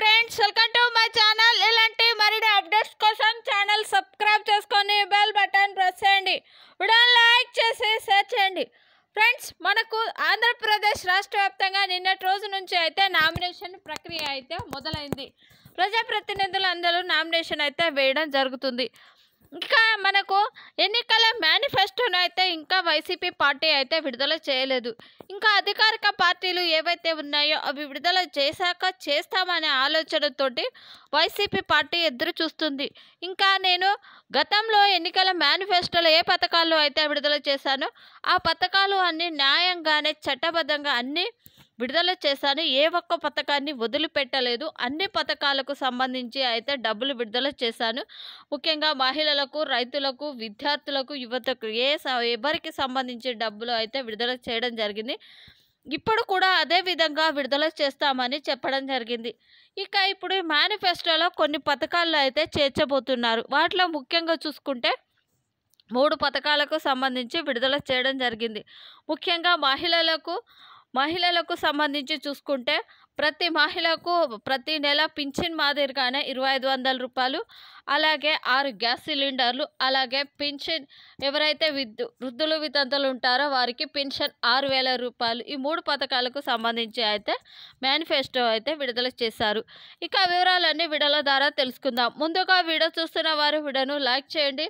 friends welcome to my channel ఇలాంటి మరిన్ని updates కోసం ఛానల్ సబ్స్క్రైబ్ చేసుకొని బెల్ బటన్ ప్రెస్ చేయండి ఉడాన్ లైక్ చేసి షేర్ చేయండి ఫ్రెండ్స్ మనకు ఆంధ్రప్రదేశ్ రాష్ట్ర వ్యాప్తంగా నిన్నటి రోజు నుంచి అయితే నామినేషన్ ప్రక్రియ అయితే మొదలైంది ప్రజాప్రతినిధులు అందరూ నామినేషన్ అయితే వేయడం జరుగుతుంది ఇంకా మనకు ఎన్నికల మేనిఫెస్టో లిస్టును అయితే ఇంకా వైసీపీ పార్టీ అయితే విడుదల చేయలేదు ఇంకా అధికారిక పార్టీలు ఏవైతే ఉన్నాయో అవి విడుదల చేశాక చేస్తామనే ఆలోచనతోటి వైసీపీ పార్టీ ఎదురు చూస్తుంది ఇంకా నేను గతంలో ఎన్నికల మేనిఫెస్టోలో ఏ పథకాలు అయితే విడుదల చేశానో ఆ పథకాలు అన్నీ న్యాయంగానే చట్టబద్ధంగా అన్నీ విడుదల చేశాను ఏ ఒక్క పథకాన్ని వదిలిపెట్టలేదు అన్ని పథకాలకు సంబంధించి అయితే డబ్బులు విడుదల చేశాను ముఖ్యంగా మహిళలకు రైతులకు విద్యార్థులకు యువతకు ఏ ఎవరికి సంబంధించి డబ్బులు అయితే విడుదల చేయడం జరిగింది ఇప్పుడు కూడా అదే విధంగా విడుదల చేస్తామని చెప్పడం జరిగింది ఇక ఇప్పుడు మేనిఫెస్టోలో కొన్ని పథకాల్లో అయితే చేర్చబోతున్నారు వాటిలో ముఖ్యంగా చూసుకుంటే మూడు పథకాలకు సంబంధించి విడుదల చేయడం జరిగింది ముఖ్యంగా మహిళలకు మహిళలకు సంబంధించి చూసుకుంటే ప్రతి మహిళకు ప్రతి నెల పింఛన్ మాదిరిగానే ఇరవై ఐదు వందల రూపాయలు అలాగే ఆరు గ్యాస్ సిలిండర్లు అలాగే పింఛన్ ఎవరైతే విద్యు వృద్ధులు వితంతులు ఉంటారో వారికి పింఛన్ ఆరు వేల రూపాయలు ఈ మూడు పథకాలకు సంబంధించి అయితే మేనిఫెస్టో అయితే విడుదల చేశారు ఇక వివరాలన్నీ విడల ద్వారా తెలుసుకుందాం ముందుగా వీడియో చూస్తున్న వారు వీడియోను లైక్ చేయండి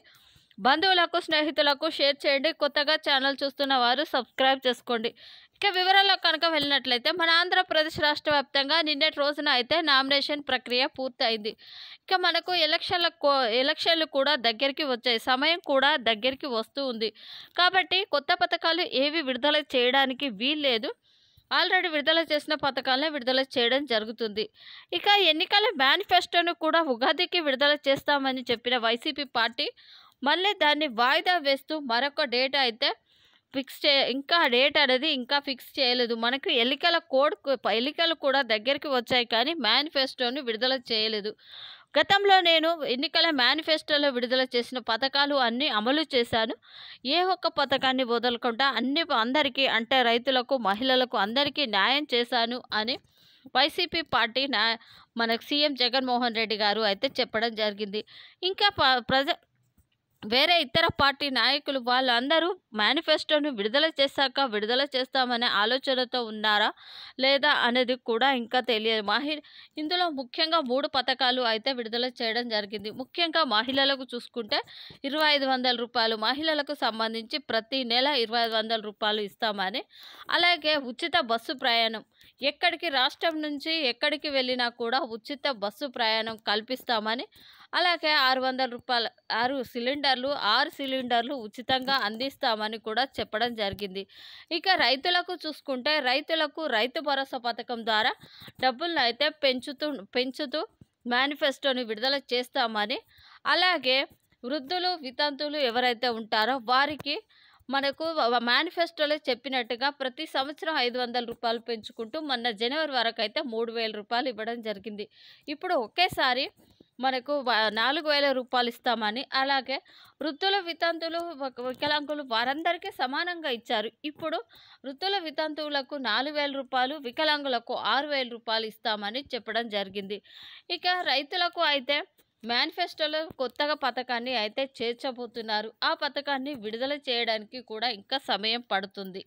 బంధువులకు స్నేహితులకు షేర్ చేయండి కొత్తగా ఛానల్ చూస్తున్న వారు సబ్స్క్రైబ్ చేసుకోండి ఇక వివరాల్లో కనుక వెళ్ళినట్లయితే మన ఆంధ్రప్రదేశ్ రాష్ట్ర వ్యాప్తంగా నిన్నటి రోజున అయితే నామినేషన్ ప్రక్రియ పూర్తయింది ఇక మనకు ఎలక్షన్ల ఎలక్షన్లు కూడా దగ్గరికి వచ్చాయి సమయం కూడా దగ్గరికి వస్తూ ఉంది కాబట్టి కొత్త పథకాలు ఏవి విడుదల చేయడానికి వీల్లేదు ఆల్రెడీ విడుదల చేసిన పథకాలనే విడుదల చేయడం జరుగుతుంది ఇక ఎన్నికల మేనిఫెస్టోను కూడా ఉగాదికి విడుదల చేస్తామని చెప్పిన వైసీపీ పార్టీ మళ్ళీ దాన్ని వాయిదా వేస్తూ మరొక డేట్ అయితే ఫిక్స్ చే ఇంకా డేట్ అనేది ఇంకా ఫిక్స్ చేయలేదు మనకి ఎలికల కోడ్ ఎలికలు కూడా దగ్గరికి వచ్చాయి కానీ మేనిఫెస్టోని విడుదల చేయలేదు గతంలో నేను ఎన్నికల మేనిఫెస్టోలో విడుదల చేసిన పథకాలు అన్నీ అమలు చేశాను ఏ ఒక్క పథకాన్ని వదలకుండా అన్ని అందరికీ అంటే రైతులకు మహిళలకు అందరికీ న్యాయం చేశాను అని వైసీపీ పార్టీ నా మనకు సీఎం జగన్మోహన్ రెడ్డి గారు అయితే చెప్పడం జరిగింది ఇంకా ప్రజ వేరే ఇతర పార్టీ నాయకులు వాళ్ళందరూ మేనిఫెస్టోను విడుదల చేశాక విడుదల చేస్తామనే ఆలోచనతో ఉన్నారా లేదా అనేది కూడా ఇంకా తెలియదు మహి ఇందులో ముఖ్యంగా మూడు పథకాలు అయితే విడుదల చేయడం జరిగింది ముఖ్యంగా మహిళలకు చూసుకుంటే ఇరవై ఐదు వందల రూపాయలు మహిళలకు సంబంధించి ప్రతి నెల ఇరవై ఐదు వందల రూపాయలు ఇస్తామని అలాగే ఉచిత బస్సు ప్రయాణం ఎక్కడికి రాష్ట్రం నుంచి ఎక్కడికి వెళ్ళినా కూడా ఉచిత బస్సు ప్రయాణం కల్పిస్తామని అలాగే ఆరు వందల రూపాయలు ఆరు సిలిండర్లు ఆరు సిలిండర్లు ఉచితంగా అందిస్తామని కూడా చెప్పడం జరిగింది ఇక రైతులకు చూసుకుంటే రైతులకు రైతు భరోసా పథకం ద్వారా డబ్బులను అయితే పెంచుతూ పెంచుతూ మేనిఫెస్టోని విడుదల చేస్తామని అలాగే వృద్ధులు వితంతులు ఎవరైతే ఉంటారో వారికి మనకు మేనిఫెస్టోలో చెప్పినట్టుగా ప్రతి సంవత్సరం ఐదు వందల రూపాయలు పెంచుకుంటూ మొన్న జనవరి వరకు అయితే మూడు వేల రూపాయలు ఇవ్వడం జరిగింది ఇప్పుడు ఒకేసారి మనకు నాలుగు వేల రూపాయలు ఇస్తామని అలాగే వృత్తుల వితంతులు వికలాంగులు వారందరికీ సమానంగా ఇచ్చారు ఇప్పుడు వృత్తుల వితంతువులకు నాలుగు వేల రూపాయలు వికలాంగులకు ఆరు వేల రూపాయలు ఇస్తామని చెప్పడం జరిగింది ఇక రైతులకు అయితే మేనిఫెస్టోలో కొత్తగా పథకాన్ని అయితే చేర్చబోతున్నారు ఆ పథకాన్ని విడుదల చేయడానికి కూడా ఇంకా సమయం పడుతుంది